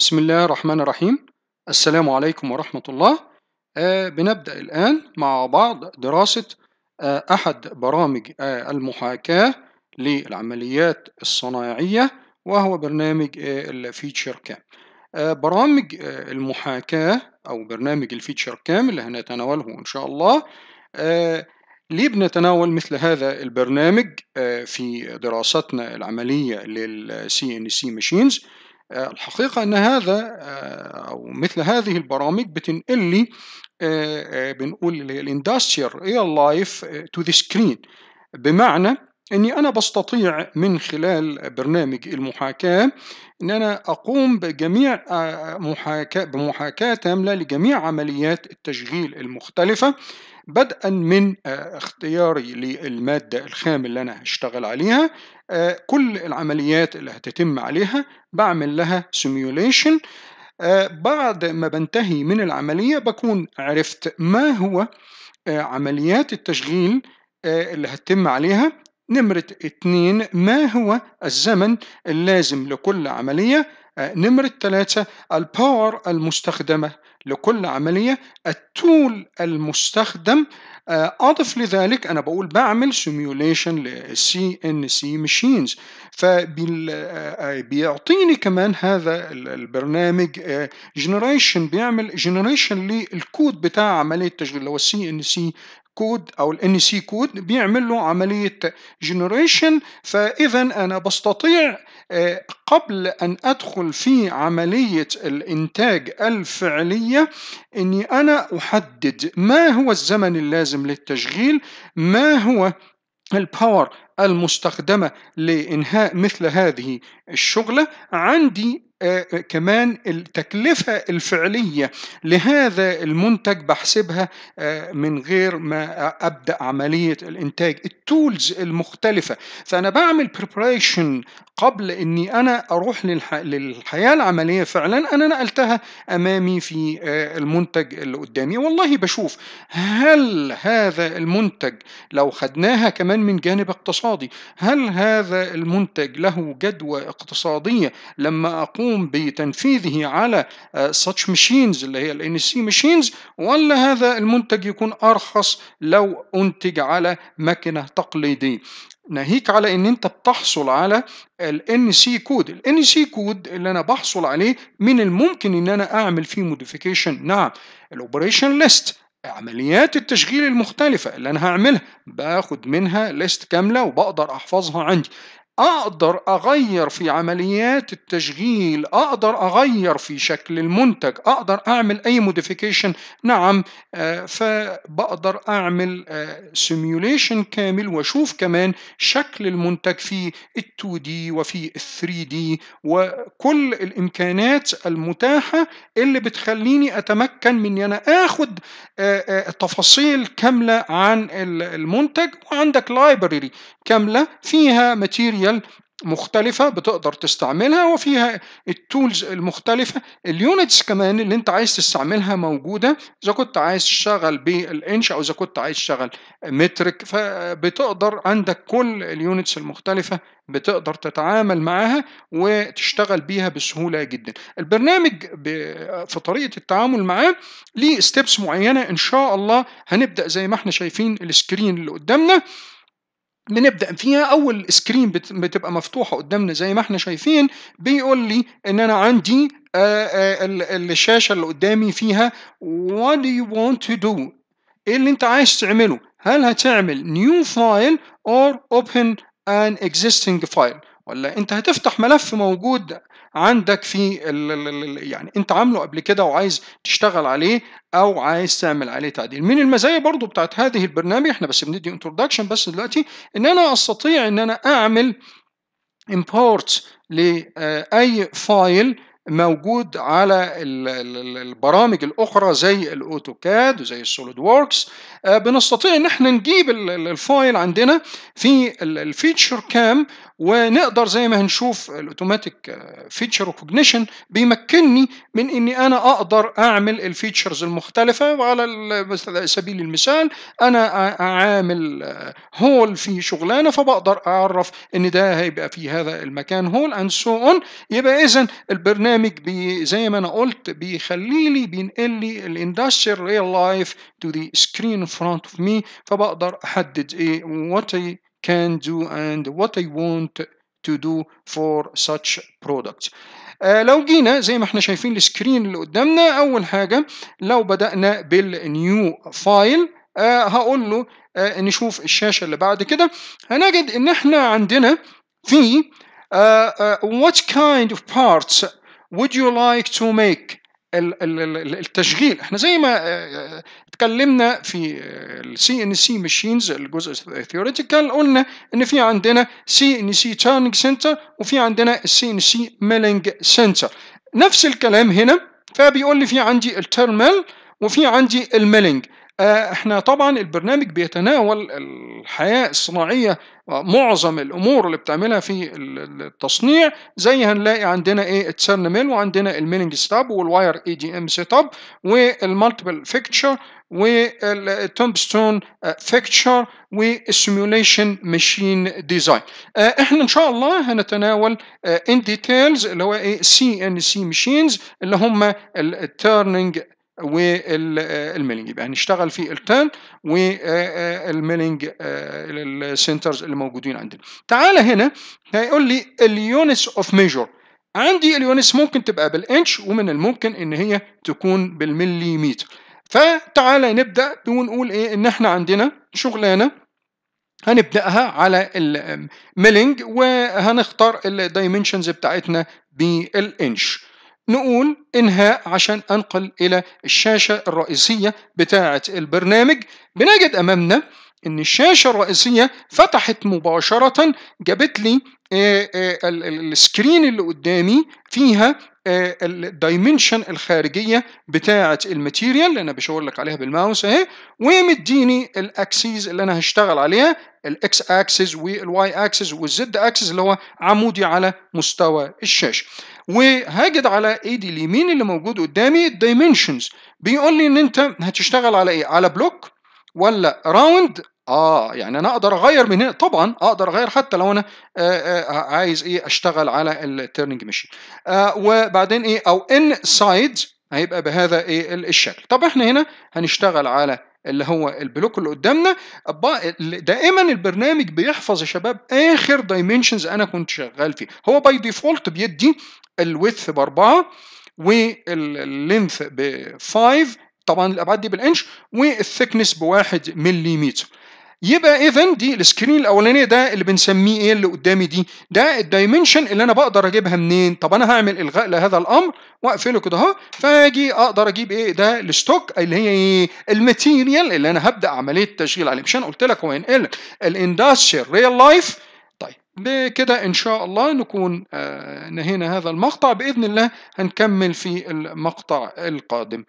بسم الله الرحمن الرحيم السلام عليكم ورحمة الله بنبدأ الآن مع بعض دراسة أحد برامج المحاكاة للعمليات الصناعية وهو برنامج الفيتشر كام برامج المحاكاة أو برنامج الفيتشر كام اللي هنتناوله إن شاء الله ليه بنتناول مثل هذا البرنامج في دراستنا العملية للسي ان سي ماشينز آه، الحقيقة أن هذا آه، أو مثل هذه البرامج بتنقل لي آه، بنقول الاندستريال ريال لايف تو ذا سكرين بمعنى اني انا بستطيع من خلال برنامج المحاكاه ان انا اقوم بجميع آه، محاكاه بمحاكاه تامله لجميع عمليات التشغيل المختلفه بدءا من آه، اختياري للمادة الخام اللي أنا هشتغل عليها آه، كل العمليات اللي هتتم عليها بعمل لها سيميوليشن بعد ما بنتهي من العملية بكون عرفت ما هو عمليات التشغيل اللي هتتم عليها نمرة اثنين ما هو الزمن اللازم لكل عملية آه، نمرة ثلاثة الباور المستخدمة لكل عملية التول المستخدم آه، أضف لذلك أنا بقول بعمل سيميوليشن للسي إن سي ماشينز فبيعطيني كمان هذا البرنامج جنريشن آه، بيعمل جنريشن للكود بتاع عملية تشغيل اللي هو السي إن سي كود او الان سي كود بيعمل له عمليه جنريشن فاذا انا بستطيع آه، قبل ان ادخل في عمليه الانتاج الفعليه اني انا احدد ما هو الزمن اللازم للتشغيل ما هو الباور المستخدمة لإنهاء مثل هذه الشغلة عندي آه، آه، كمان التكلفة الفعلية لهذا المنتج بحسبها آه، من غير ما أبدأ عملية الإنتاج التولز المختلفة فأنا بعمل preparation قبل أني أنا أروح للحياة العملية فعلا أنا نقلتها أمامي في المنتج اللي قدامي والله بشوف هل هذا المنتج لو خدناها كمان من جانب اقتصادي الاقتصادي هل هذا المنتج له جدوى اقتصادية لما أقوم بتنفيذه على آه، such machines اللي هي ال NC e machines ولا هذا المنتج يكون أرخص لو أنتج على مكنة تقليدية ناهيك على ان انت بتحصل على ال NC e كود ال NC e كود اللي انا بحصل عليه من الممكن ان انا اعمل فيه موديفيكيشن نعم الاوبريشن ليست عمليات التشغيل المختلفة اللي أنا هعملها باخد منها ليست كاملة وبقدر أحفظها عندي أقدر أغير في عمليات التشغيل أقدر أغير في شكل المنتج أقدر أعمل أي موديفيكيشن نعم آه، فبقدر أعمل سيميوليشن آه، كامل وأشوف كمان شكل المنتج في ال 2 دي وفي ال 3 دي وكل الإمكانات المتاحة اللي بتخليني أتمكن من أنا آخد آه، تفاصيل كاملة عن المنتج وعندك لايبرري كامله فيها ماتيريال مختلفة بتقدر تستعملها وفيها التولز المختلفة اليونتس كمان اللي انت عايز تستعملها موجودة اذا كنت عايز تشتغل بالانش او اذا كنت عايز تشتغل مترك فبتقدر عندك كل اليونتس المختلفة بتقدر تتعامل معاها وتشتغل بيها بسهولة جدا البرنامج في طريقة التعامل معاه ليه ستيبس معينة ان شاء الله هنبدأ زي ما احنا شايفين السكرين اللي قدامنا بنبدا فيها اول سكرين بتبقى مفتوحه قدامنا زي ما احنا شايفين بيقول لي ان انا عندي آه، آه، الشاشه اللي قدامي فيها what do you want to do ايه اللي انت عايز تعمله هل هتعمل new file or open an existing file ولا انت هتفتح ملف موجود عندك في يعني انت عامله قبل كده وعايز تشتغل عليه او عايز تعمل عليه تعديل من المزايا برضو بتاعت هذه البرنامج احنا بس بندي انتروداكشن بس دلوقتي ان انا استطيع ان انا اعمل امبورت لاي فايل موجود على البرامج الاخرى زي الاوتوكاد وزي السوليد ووركس آه، بنستطيع ان احنا نجيب الفايل عندنا في الفيتشر كام ونقدر زي ما هنشوف الاوتوماتيك فيتشر ريكوجنيشن بيمكنني من اني انا اقدر اعمل الفيتشرز المختلفه وعلى سبيل المثال انا عامل هول آه، في شغلانه فبقدر اعرف ان ده هيبقى في هذا المكان هول اند سو اون يبقى اذا البرنامج بي زي ما انا قلت بيخلي لي بينقل لي الاندستريال لايف تو ذا سكرين front of me فبقدر أحدد إيه what I can do and what I want to do for such products آه لو جينا زي ما احنا شايفين السكرين اللي قدامنا أول حاجة لو بدأنا بالنيو فايل آه هقول له آه نشوف الشاشة اللي بعد كده هنجد إن احنا عندنا في آه، آه، what kind of parts would you like to make التشغيل احنا زي ما آه، آه، اتكلمنا في السي ان سي ماشينز الجزء الثيوريتيكال قلنا ان في عندنا سي ان سي تيرنينج سنتر وفي عندنا السي ان سي ميلينج سنتر نفس الكلام هنا فبيقول لي في عندي التيرمال وفي عندي الميلينج آه، احنا طبعا البرنامج بيتناول الحياة الصناعية آه، معظم الامور اللي بتعملها في التصنيع زي هنلاقي عندنا ايه التسرن ميل وعندنا الميلنج ستاب والواير اي دي ام سيت اب والمالتيبل فيكتشر والتومبستون فيكتشر والسيموليشن ماشين ديزاين احنا ان شاء الله هنتناول ان آه، ديتيلز اللي هو ايه سي ان سي ماشينز اللي هم التيرنينج والميلينج يبقى يعني هنشتغل في التيرن والميلينج آه، آه، السنترز آه، اللي موجودين عندنا تعالى هنا هيقول لي اليونس اوف ميجر عندي اليونس ممكن تبقى بالانش ومن الممكن ان هي تكون بالمليمتر فتعالى نبدا ونقول ايه ان احنا عندنا شغلانه هنبداها على الميلينج وهنختار الدايمنشنز بتاعتنا بالانش نقول انهاء عشان انقل الى الشاشة الرئيسية بتاعة البرنامج بنجد امامنا ان الشاشة الرئيسية فتحت مباشرة جابت لي آه، آه، السكرين اللي قدامي فيها آه، الدايمنشن الخارجية بتاعة الماتيريال اللي انا بشاور لك عليها بالماوس اهي ومديني الاكسيز اللي انا هشتغل عليها الاكس اكسس والواي اكسس والزد اكسس اللي هو عمودي على مستوى الشاشة وهاجد على ايدي اليمين اللي موجود قدامي الدايمنشنز بيقول لي ان انت هتشتغل على ايه على بلوك ولا راوند اه يعني انا اقدر اغير من هنا طبعا اقدر اغير حتى لو انا آه آه, آه، عايز ايه اشتغل على التيرنينج ماشين آه وبعدين ايه او ان سايد هيبقى بهذا ايه الشكل طب احنا هنا هنشتغل على اللي هو البلوك اللي قدامنا دائما البرنامج بيحفظ يا شباب اخر دايمنشنز انا كنت شغال فيه هو باي ديفولت بيدي الويث 4 واللينث ب 5 طبعا الابعاد دي بالانش والثيكنس 1 مليمتر يبقى ايفن دي السكرين الاولانيه ده اللي بنسميه ايه اللي قدامي دي ده الدايمنشن اللي انا بقدر اجيبها منين طب انا هعمل الغاء لهذا الامر واقفله كده اهو فاجي اقدر اجيب ايه ده الستوك اللي هي ايه الماتيريال اللي انا هبدا عمليه تشغيل عليه مش انا قلت لك هو هينقل لك الاندستريال ريال لايف طيب بكده ان شاء الله نكون آه نهينا هذا المقطع باذن الله هنكمل في المقطع القادم